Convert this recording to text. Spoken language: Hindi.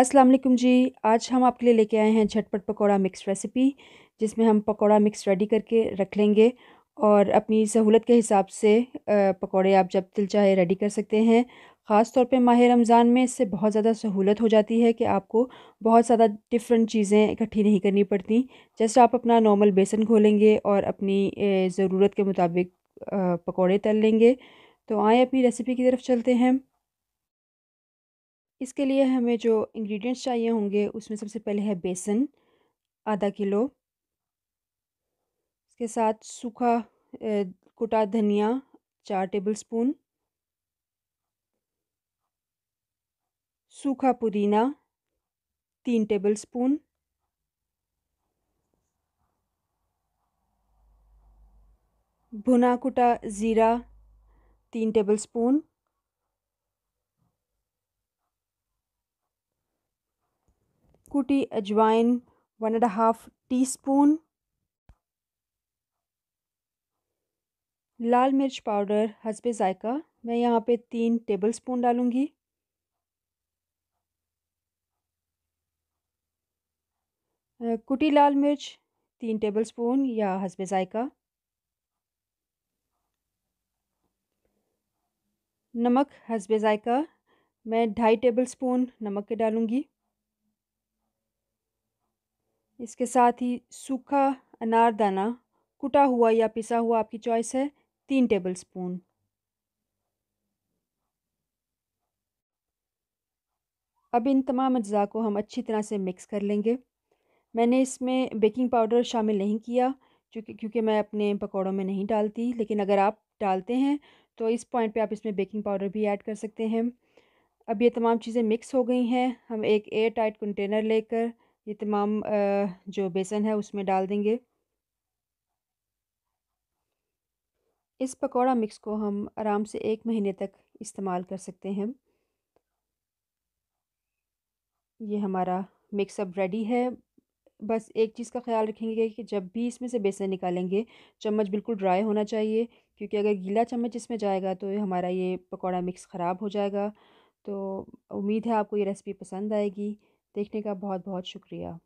अस्सलाम वालेकुम जी आज हम आपके लिए लेके आए हैं झटपट पकोड़ा मिक्स रेसिपी जिसमें हम पकोड़ा मिक्स रेडी करके रख लेंगे और अपनी सहूलत के हिसाब से पकोड़े आप जब दिल चाहे रेडी कर सकते हैं ख़ास तौर पे माह रमज़ान में इससे बहुत ज़्यादा सहूलत हो जाती है कि आपको बहुत ज़्यादा डिफरेंट चीज़ें इकट्ठी नहीं करनी पड़ती जैसे आप अपना नॉर्मल बेसन खोलेंगे और अपनी ज़रूरत के मुताबिक पकौड़े तल लेंगे तो आए अपनी रेसिपी की तरफ चलते हैं इसके लिए हमें जो इंग्रेडिएंट्स चाहिए होंगे उसमें सबसे पहले है बेसन आधा किलो इसके साथ सूखा कुटा धनिया चार टेबलस्पून सूखा पुदीना तीन टेबलस्पून भुना कुटा ज़ीरा तीन टेबलस्पून कुटी अजवाइन one and half teaspoon लाल मिर्च पाउडर हसबे ज़ायका मैं यहाँ पे तीन टेबल स्पून डालूँगी कुटी लाल मिर्च तीन टेबल स्पून या हसबे ज़ायका नमक हसबे ज़ायका मैं ढाई टेबल स्पून नमक के डालूँगी इसके साथ ही सूखा अनारदाना कुटा हुआ या पिसा हुआ आपकी चॉइस है तीन टेबल स्पून अब इन तमाम अज्जा को हम अच्छी तरह से मिक्स कर लेंगे मैंने इसमें बेकिंग पाउडर शामिल नहीं किया क्योंकि क्योंकि मैं अपने पकौड़ों में नहीं डालती लेकिन अगर आप डालते हैं तो इस पॉइंट पे आप इसमें बेकिंग पाउडर भी ऐड कर सकते हैं अब ये तमाम चीज़ें मिक्स हो गई हैं हम एक एयर टाइट कंटेनर लेकर ये तमाम जो बेसन है उसमें डाल देंगे इस पकौड़ा मिक्स को हम आराम से एक महीने तक इस्तेमाल कर सकते हैं ये हमारा मिक्सअप रेडी है बस एक चीज़ का ख्याल रखेंगे कि जब भी इसमें से बेसन निकालेंगे चम्मच बिल्कुल ड्राई होना चाहिए क्योंकि अगर गीला चम्मच इसमें जाएगा तो हमारा ये पकौड़ा मिक्स ख़राब हो जाएगा तो उम्मीद है आपको ये रेसिपी पसंद आएगी देखने का बहुत बहुत शुक्रिया